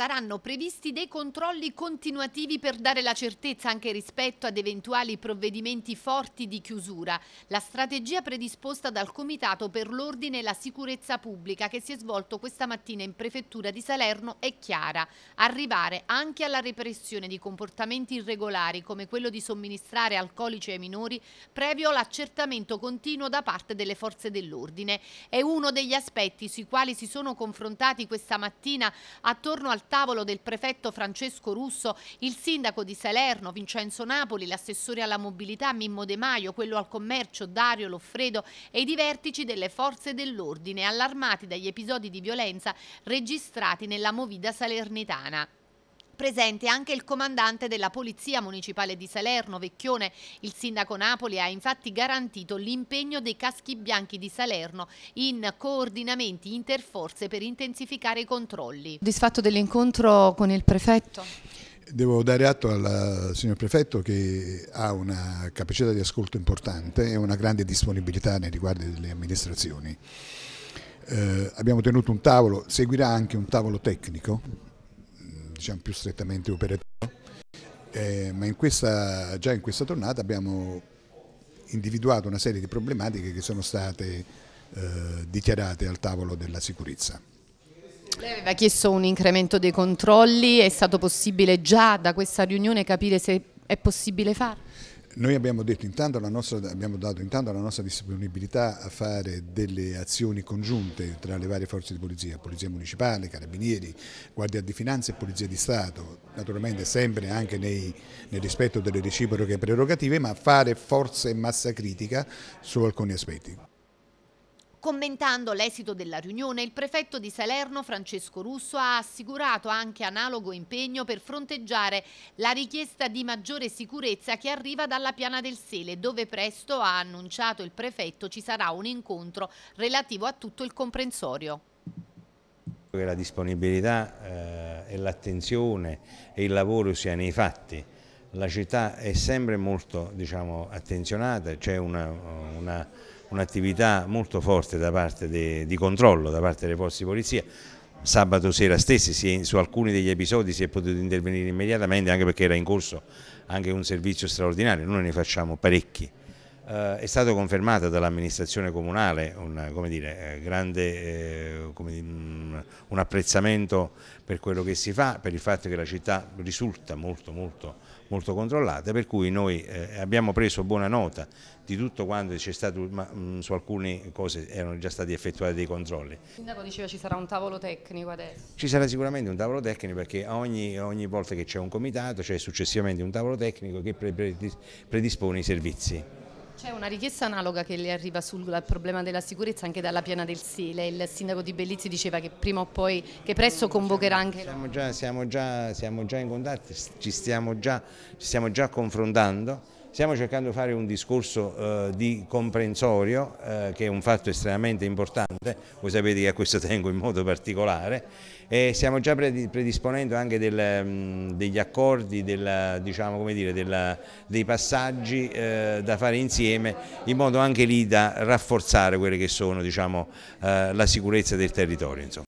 saranno previsti dei controlli continuativi per dare la certezza anche rispetto ad eventuali provvedimenti forti di chiusura. La strategia predisposta dal Comitato per l'Ordine e la Sicurezza Pubblica che si è svolto questa mattina in Prefettura di Salerno è chiara. Arrivare anche alla repressione di comportamenti irregolari come quello di somministrare alcolici ai minori previo l'accertamento continuo da parte delle forze dell'ordine. È uno degli aspetti sui quali si sono confrontati questa mattina attorno al tavolo del prefetto Francesco Russo il sindaco di Salerno Vincenzo Napoli, l'assessore alla mobilità Mimmo De Maio, quello al commercio Dario Loffredo e i divertici delle forze dell'ordine allarmati dagli episodi di violenza registrati nella movida salernitana presente anche il comandante della Polizia Municipale di Salerno, Vecchione. Il sindaco Napoli ha infatti garantito l'impegno dei caschi bianchi di Salerno in coordinamenti interforze per intensificare i controlli. Disfatto dell'incontro con il prefetto? Devo dare atto al eh, signor prefetto che ha una capacità di ascolto importante e una grande disponibilità nei riguardi delle amministrazioni. Eh, abbiamo tenuto un tavolo, seguirà anche un tavolo tecnico diciamo, più strettamente operativo, eh, ma in questa, già in questa tornata abbiamo individuato una serie di problematiche che sono state eh, dichiarate al tavolo della sicurezza. Lei aveva chiesto un incremento dei controlli, è stato possibile già da questa riunione capire se è possibile farlo? Noi abbiamo, nostra, abbiamo, dato intanto la nostra disponibilità a fare delle azioni congiunte tra le varie forze di polizia, polizia municipale, carabinieri, guardia di finanza e polizia di Stato, naturalmente sempre anche nei, nel rispetto delle reciproche prerogative, ma fare forza e massa critica su alcuni aspetti. Commentando l'esito della riunione, il prefetto di Salerno Francesco Russo ha assicurato anche analogo impegno per fronteggiare la richiesta di maggiore sicurezza che arriva dalla Piana del Sele, dove presto, ha annunciato il prefetto, ci sarà un incontro relativo a tutto il comprensorio. La disponibilità eh, e l'attenzione e il lavoro siano nei fatti. La città è sempre molto diciamo, attenzionata, c'è una, una un'attività molto forte de, di controllo da parte delle forze di polizia. Sabato sera stessi si, su alcuni degli episodi si è potuto intervenire immediatamente anche perché era in corso anche un servizio straordinario, noi ne facciamo parecchi. Eh, è stato confermato dall'amministrazione comunale un, come dire, eh, grande, eh, come dire, un apprezzamento per quello che si fa, per il fatto che la città risulta molto, molto, molto controllata, per cui noi abbiamo preso buona nota di tutto quanto c'è stato, ma mm, su alcune cose erano già stati effettuati dei controlli. Il sindaco diceva ci sarà un tavolo tecnico adesso. Ci sarà sicuramente un tavolo tecnico perché ogni, ogni volta che c'è un comitato c'è successivamente un tavolo tecnico che predispone i servizi. C'è una richiesta analoga che le arriva sul problema della sicurezza anche dalla Piana del Sile. Il sindaco di Bellizzi diceva che prima o poi, che presto convocherà anche... Siamo già, siamo già, siamo già in contatto, ci stiamo già, ci stiamo già confrontando Stiamo cercando di fare un discorso eh, di comprensorio, eh, che è un fatto estremamente importante, voi sapete che a questo tengo in modo particolare, e stiamo già predisponendo anche del, mm, degli accordi, della, diciamo, dire, della, dei passaggi eh, da fare insieme, in modo anche lì da rafforzare quelle che sono diciamo, eh, la sicurezza del territorio. Insomma.